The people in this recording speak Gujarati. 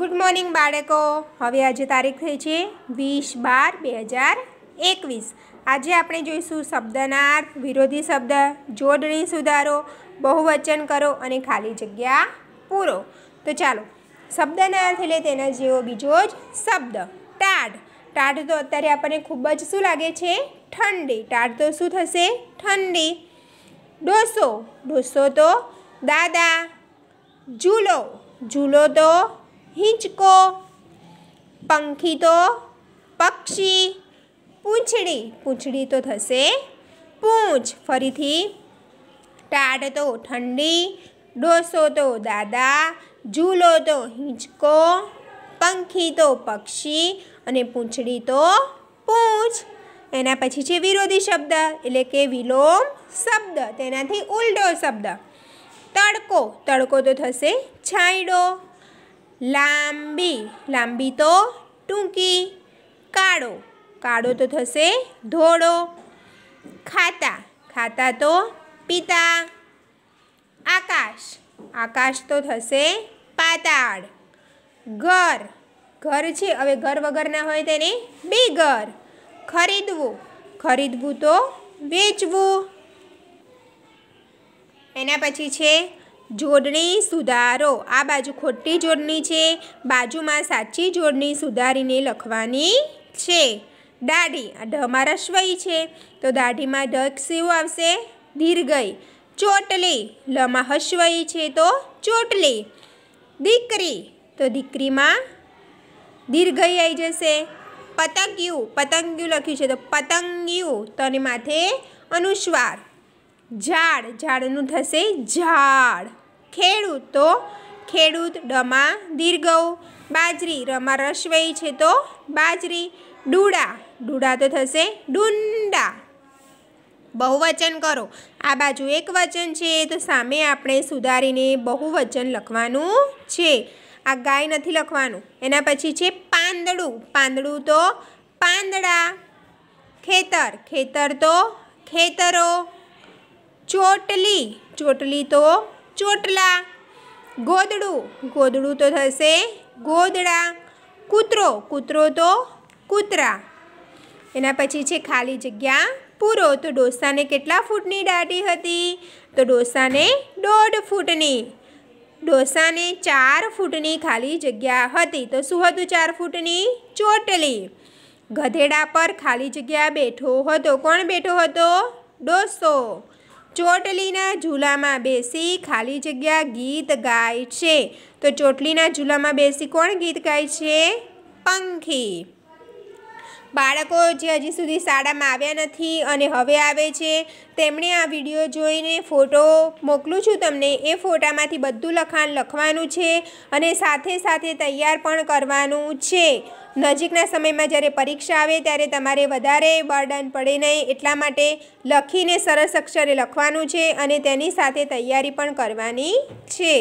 ગુડ મોર્નિંગ બાળકો હવે આજે તારીખ થઈ છે વીસ બાર બે હજાર એકવીસ આજે આપણે જોઈશું શબ્દના અર્થ વિરોધી શબ્દ જોડણી સુધારો બહુવચન કરો અને ખાલી જગ્યા પૂરો તો ચાલો શબ્દના અર્થ એટલે તેના જેવો બીજો જ શબ્દ ટાઢ ટાઢ તો અત્યારે આપણને ખૂબ જ શું લાગે છે ઠંડી ટાઢ તો શું થશે ઠંડી ડોસો ડોસો તો દાદા ઝૂલો ઝૂલો તો હિંચકો પંખી તો પક્ષી પૂંછડી પૂંછડી તો થશે પૂંછ ફરીથી ટાઢ તો ઠંડી ડોસો તો દાદા ઝૂલો તો હિંચકો પંખી તો પક્ષી અને પૂંછડી તો પૂંછ એના પછી છે વિરોધી શબ્દ એટલે કે વિલોમ શબ્દ તેનાથી ઉલટો શબ્દ તડકો તડકો તો થશે છાંયડો લાંબી લાંબી તો ટૂંકી કાળો કાળો તો થશે ધોળો ખાતા ખાતા તો પિતા આકાશ આકાશ તો થશે પાતાળ ઘર ઘર છે હવે ઘર વગરના હોય તેને બે ઘર ખરીદવું ખરીદવું તો વેચવું એના પછી છે જોડણી સુધારો આ બાજુ ખોટી જોડણી છે બાજુમાં સાચી જોડણી સુધારીને લખવાની છે દાઢી આ ઢમાં રસવઈ છે તો દાઢીમાં ઢ શું આવશે દીર્ઘઈ ચોટલી લમાં હસવઈ છે તો ચોટલી દીકરી તો દીકરીમાં દીર્ઘઈ આવી જશે પતંગિયું પતંગિયું લખ્યું છે તો પતંગિયું તને માથે અનુસ્વાર ઝાડ ઝાડનું થશે ઝાડ ખેડૂત તો ખેડૂત ડમા દીર્ઘઉ બાજરી રમા રસવઈ છે તો બાજરી ડૂડા ડુડા તો થશે ડુંડા બહુવચન કરો આ બાજુ એક વચન છે તો સામે આપણે સુધારીને બહુવચન લખવાનું છે આ ગાય નથી લખવાનું એના પછી છે પાંદડું પાંદડું તો પાંદડા ખેતર ખેતર તો ખેતરો ચોટલી ચોટલી તો ચોટલા ગોદડું ગોદડું તો થશે ગોદડા કૂતરો કૂતરો તો કૂતરા એના પછી છે ખાલી જગ્યા પૂરો તો ડોસાને કેટલા ફૂટની દાઢી હતી તો ડોસાને દોઢ ફૂટની ડોસાને ચાર ફૂટની ખાલી જગ્યા હતી તો શું હતું ચાર ફૂટની ચોટલી ગધેડા પર ખાલી જગ્યા બેઠો હતો કોણ બેઠો હતો ડોસો ચોટલીના ઝૂલામાં બેસી ખાલી જગ્યા ગીત ગાય છે તો ચોટલીના ઝૂલામાં બેસી કોણ ગીત ગાય છે પંખી બાળકો જે હજી સુધી શાળામાં આવ્યા નથી અને હવે આવે છે તેમણે આ વિડીયો જોઈને ફોટો મોકલું છું તમને એ ફોટામાંથી બધું લખાણ લખવાનું છે અને સાથે સાથે તૈયાર પણ કરવાનું છે નજીકના સમયમાં જ્યારે પરીક્ષા આવે ત્યારે તમારે વધારે બર્ડન પડે નહીં એટલા માટે લખીને સરસ અક્ષરે લખવાનું છે અને તેની સાથે તૈયારી પણ કરવાની છે